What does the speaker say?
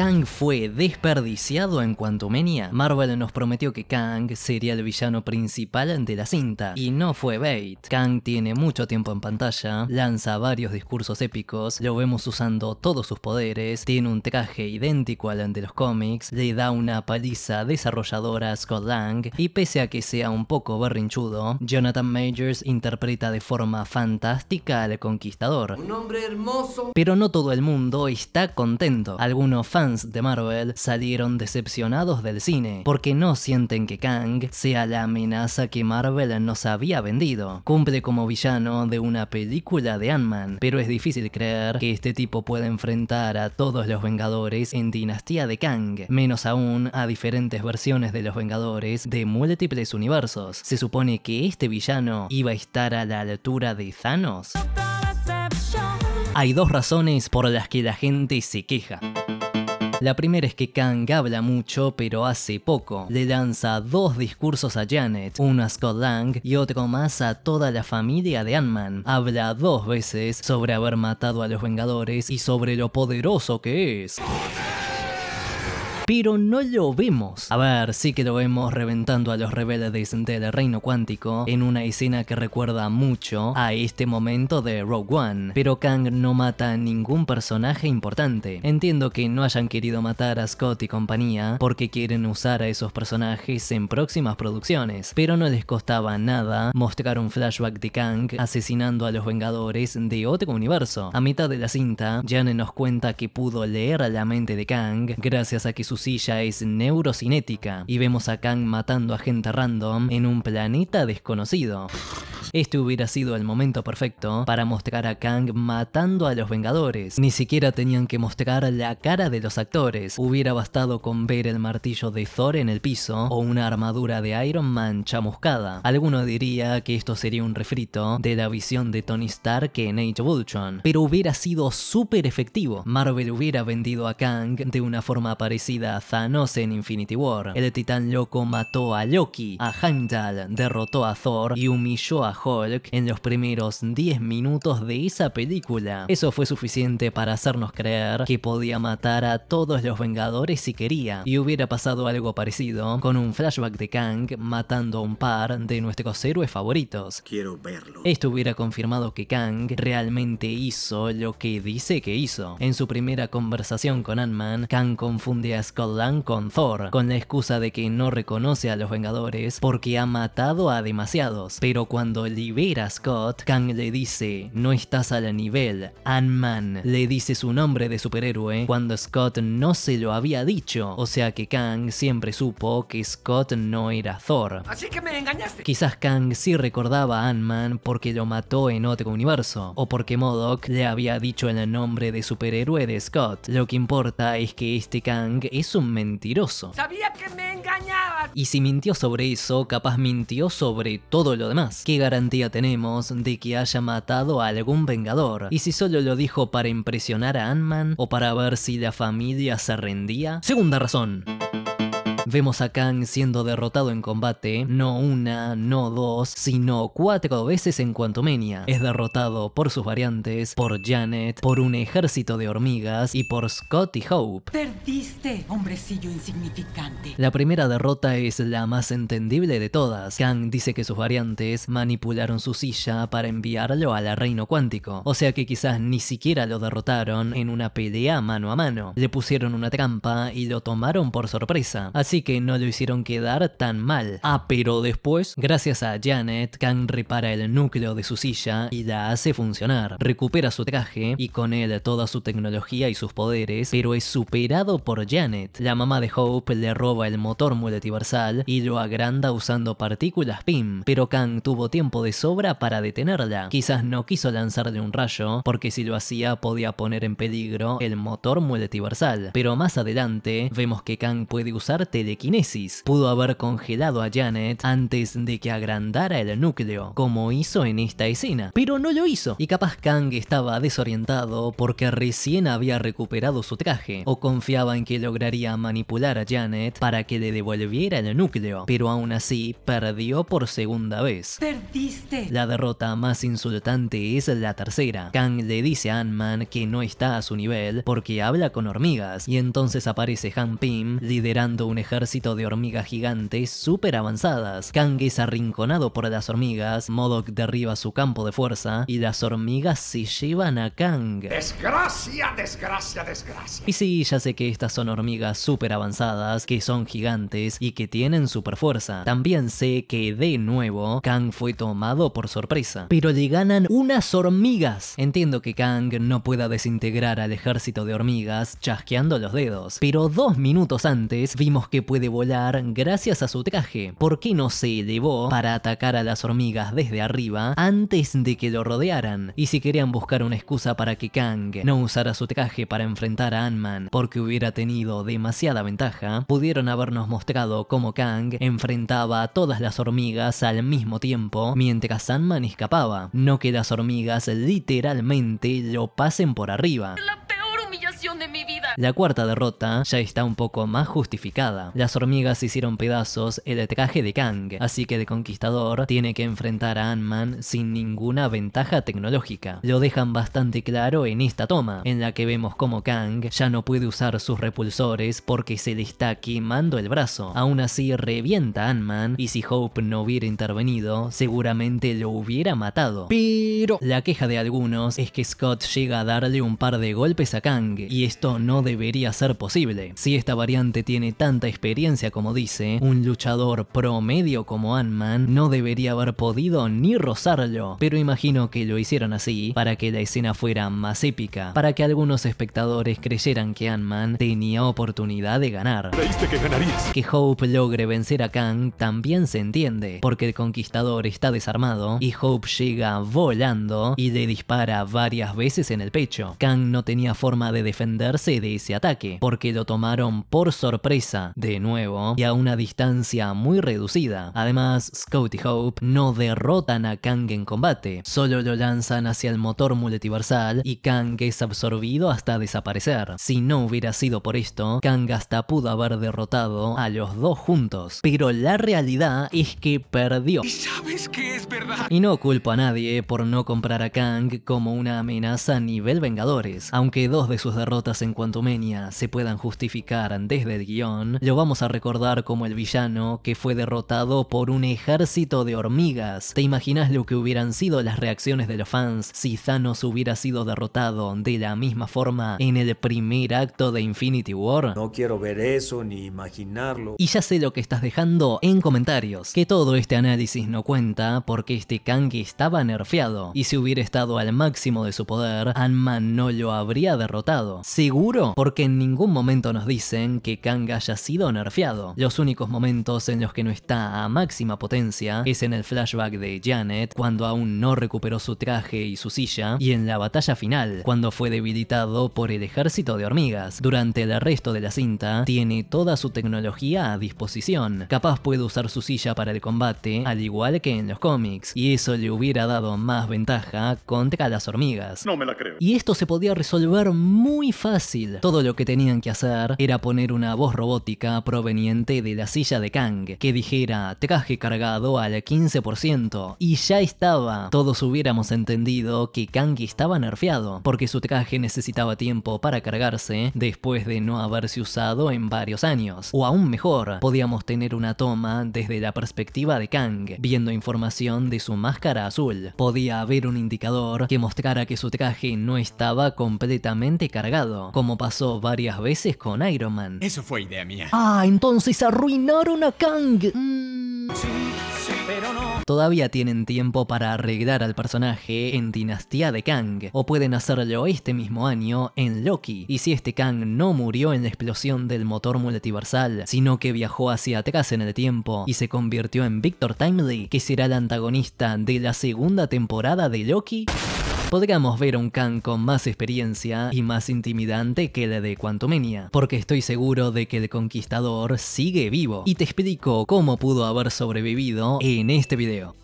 Kang fue desperdiciado en cuanto menía. Marvel nos prometió que Kang sería el villano principal de la cinta, y no fue bait. Kang tiene mucho tiempo en pantalla, lanza varios discursos épicos, lo vemos usando todos sus poderes, tiene un traje idéntico al de los cómics, le da una paliza desarrolladora a Scott Lang, y pese a que sea un poco berrinchudo, Jonathan Majors interpreta de forma fantástica al conquistador. Un hombre hermoso. Pero no todo el mundo está contento. Algunos fans de Marvel salieron decepcionados del cine, porque no sienten que Kang sea la amenaza que Marvel nos había vendido. Cumple como villano de una película de Ant-Man, pero es difícil creer que este tipo pueda enfrentar a todos los Vengadores en Dinastía de Kang, menos aún a diferentes versiones de los Vengadores de múltiples universos. Se supone que este villano iba a estar a la altura de Thanos. Hay dos razones por las que la gente se queja. La primera es que Kang habla mucho, pero hace poco. Le lanza dos discursos a Janet, uno a Scott Lang y otro más a toda la familia de Ant-Man. Habla dos veces sobre haber matado a los Vengadores y sobre lo poderoso que es pero no lo vemos. A ver, sí que lo vemos reventando a los rebeldes del reino cuántico en una escena que recuerda mucho a este momento de Rogue One, pero Kang no mata a ningún personaje importante. Entiendo que no hayan querido matar a Scott y compañía porque quieren usar a esos personajes en próximas producciones, pero no les costaba nada mostrar un flashback de Kang asesinando a los Vengadores de otro universo. A mitad de la cinta, Janet nos cuenta que pudo leer a la mente de Kang gracias a que sus silla es neurocinética y vemos a Kang matando a gente random en un planeta desconocido. Este hubiera sido el momento perfecto para mostrar a Kang matando a los Vengadores. Ni siquiera tenían que mostrar la cara de los actores. Hubiera bastado con ver el martillo de Thor en el piso o una armadura de Iron Man chamuscada. Alguno diría que esto sería un refrito de la visión de Tony Stark en Age of Ultron, pero hubiera sido súper efectivo. Marvel hubiera vendido a Kang de una forma parecida a Thanos en Infinity War. El titán loco mató a Loki, a Heimdall derrotó a Thor y humilló a Hulk en los primeros 10 minutos de esa película. Eso fue suficiente para hacernos creer que podía matar a todos los Vengadores si quería, y hubiera pasado algo parecido con un flashback de Kang matando a un par de nuestros héroes favoritos. Quiero verlo. Esto hubiera confirmado que Kang realmente hizo lo que dice que hizo. En su primera conversación con Ant-Man, Kang confunde a Scott Lang con Thor, con la excusa de que no reconoce a los Vengadores porque ha matado a demasiados. Pero cuando libera a Scott, Kang le dice, no estás al nivel, Ant-Man le dice su nombre de superhéroe cuando Scott no se lo había dicho, o sea que Kang siempre supo que Scott no era Thor. Así que me engañaste. Quizás Kang sí recordaba a Ant-Man porque lo mató en otro universo, o porque MODOK le había dicho el nombre de superhéroe de Scott. Lo que importa es que este Kang es un mentiroso. Sabía que me y si mintió sobre eso, capaz mintió sobre todo lo demás. ¿Qué garantía tenemos de que haya matado a algún vengador? ¿Y si solo lo dijo para impresionar a Ant-Man o para ver si la familia se rendía? Segunda razón. Vemos a Kang siendo derrotado en combate, no una, no dos, sino cuatro veces en cuanto menia Es derrotado por sus variantes, por Janet, por un ejército de hormigas y por Scotty Hope. Perdiste, hombrecillo insignificante. La primera derrota es la más entendible de todas. Kang dice que sus variantes manipularon su silla para enviarlo al reino cuántico, o sea que quizás ni siquiera lo derrotaron en una pelea mano a mano. Le pusieron una trampa y lo tomaron por sorpresa. Así que no lo hicieron quedar tan mal. Ah, pero después, gracias a Janet, Kang repara el núcleo de su silla y la hace funcionar. Recupera su traje y con él toda su tecnología y sus poderes, pero es superado por Janet. La mamá de Hope le roba el motor multiversal y lo agranda usando partículas PIM, pero Kang tuvo tiempo de sobra para detenerla. Quizás no quiso lanzarle un rayo, porque si lo hacía podía poner en peligro el motor multiversal. Pero más adelante, vemos que Kang puede usar telequinesis pudo haber congelado a Janet antes de que agrandara el núcleo, como hizo en esta escena, pero no lo hizo. Y capaz Kang estaba desorientado porque recién había recuperado su traje, o confiaba en que lograría manipular a Janet para que le devolviera el núcleo, pero aún así perdió por segunda vez. ¡Perdiste! La derrota más insultante es la tercera. Kang le dice a Ant-Man que no está a su nivel porque habla con hormigas, y entonces aparece Han pim liderando un ejército ejército de hormigas gigantes súper avanzadas. Kang es arrinconado por las hormigas, Modok derriba su campo de fuerza y las hormigas se llevan a Kang. ¡Desgracia, desgracia, desgracia! Y sí, ya sé que estas son hormigas súper avanzadas, que son gigantes y que tienen super fuerza. También sé que de nuevo Kang fue tomado por sorpresa, pero le ganan unas hormigas. Entiendo que Kang no pueda desintegrar al ejército de hormigas chasqueando los dedos, pero dos minutos antes vimos que puede volar gracias a su traje. ¿Por qué no se elevó para atacar a las hormigas desde arriba antes de que lo rodearan? Y si querían buscar una excusa para que Kang no usara su traje para enfrentar a Ant-Man porque hubiera tenido demasiada ventaja, pudieron habernos mostrado cómo Kang enfrentaba a todas las hormigas al mismo tiempo mientras Ant-Man escapaba. No que las hormigas literalmente lo pasen por arriba. La peor humillación de mi la cuarta derrota ya está un poco más justificada. Las hormigas hicieron pedazos el traje de Kang, así que de conquistador tiene que enfrentar a Ant-Man sin ninguna ventaja tecnológica. Lo dejan bastante claro en esta toma, en la que vemos como Kang ya no puede usar sus repulsores porque se le está quemando el brazo. Aún así revienta a Ant-Man y si Hope no hubiera intervenido, seguramente lo hubiera matado la queja de algunos es que Scott llega a darle un par de golpes a Kang, y esto no debería ser posible. Si esta variante tiene tanta experiencia como dice, un luchador promedio como Ant-Man no debería haber podido ni rozarlo, pero imagino que lo hicieron así para que la escena fuera más épica, para que algunos espectadores creyeran que Ant-Man tenía oportunidad de ganar. que ganarías. Que Hope logre vencer a Kang también se entiende, porque el conquistador está desarmado y Hope llega volando y le dispara varias veces en el pecho. Kang no tenía forma de defenderse de ese ataque, porque lo tomaron por sorpresa, de nuevo, y a una distancia muy reducida. Además, Scott Hope no derrotan a Kang en combate, solo lo lanzan hacia el motor multiversal y Kang es absorbido hasta desaparecer. Si no hubiera sido por esto, Kang hasta pudo haber derrotado a los dos juntos, pero la realidad es que perdió. Y no culpo a nadie por no comprar a Kang como una amenaza a nivel Vengadores, aunque dos de sus derrotas en Quantumania se puedan justificar desde el guión, lo vamos a recordar como el villano que fue derrotado por un ejército de hormigas. ¿Te imaginas lo que hubieran sido las reacciones de los fans si Thanos hubiera sido derrotado de la misma forma en el primer acto de Infinity War? No quiero ver eso ni imaginarlo. Y ya sé lo que estás dejando en comentarios, que todo este análisis no cuenta porque este Kang estaba nerfeado. Y si hubiera estado al máximo de su poder, Anman no lo habría derrotado. Seguro, porque en ningún momento nos dicen que Kang haya sido nerfeado. Los únicos momentos en los que no está a máxima potencia es en el flashback de Janet, cuando aún no recuperó su traje y su silla, y en la batalla final, cuando fue debilitado por el ejército de hormigas. Durante el resto de la cinta, tiene toda su tecnología a disposición. Capaz puede usar su silla para el combate, al igual que en los cómics, y eso le hubiera dado más ventajas ventaja contra las hormigas. No me la creo. Y esto se podía resolver muy fácil. Todo lo que tenían que hacer era poner una voz robótica proveniente de la silla de Kang, que dijera traje cargado al 15%, y ya estaba. Todos hubiéramos entendido que Kang estaba nerfeado, porque su traje necesitaba tiempo para cargarse después de no haberse usado en varios años. O aún mejor, podíamos tener una toma desde la perspectiva de Kang, viendo información de su máscara azul. Podía haber un indicador que mostrara que su traje no estaba completamente cargado, como pasó varias veces con Iron Man. Eso fue idea mía. Ah, entonces arruinaron a Kang. Mm, sí todavía tienen tiempo para arreglar al personaje en Dinastía de Kang, o pueden hacerlo este mismo año en Loki, y si este Kang no murió en la explosión del motor multiversal, sino que viajó hacia atrás en el tiempo y se convirtió en Victor Timely, que será el antagonista de la segunda temporada de Loki, Podríamos ver a un can con más experiencia y más intimidante que la de Quantumania, porque estoy seguro de que el conquistador sigue vivo, y te explico cómo pudo haber sobrevivido en este video.